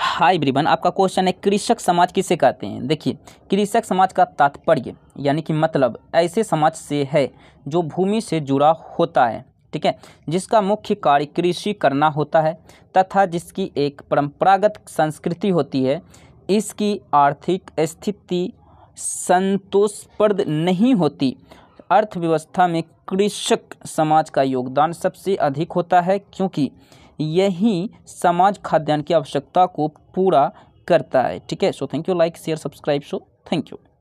हाय ब्रिबन आपका क्वेश्चन है कृषक समाज किसे कहते हैं देखिए कृषक समाज का तात्पर्य यानी कि मतलब ऐसे समाज से है जो भूमि से जुड़ा होता है ठीक है जिसका मुख्य कार्य कृषि करना होता है तथा जिसकी एक परंपरागत संस्कृति होती है इसकी आर्थिक स्थिति संतोषप्रद नहीं होती अर्थव्यवस्था में कृषक समाज का योगदान सबसे अधिक होता है क्योंकि यही समाज खाद्यान्न की आवश्यकता को पूरा करता है ठीक है so thank you like share subscribe so thank you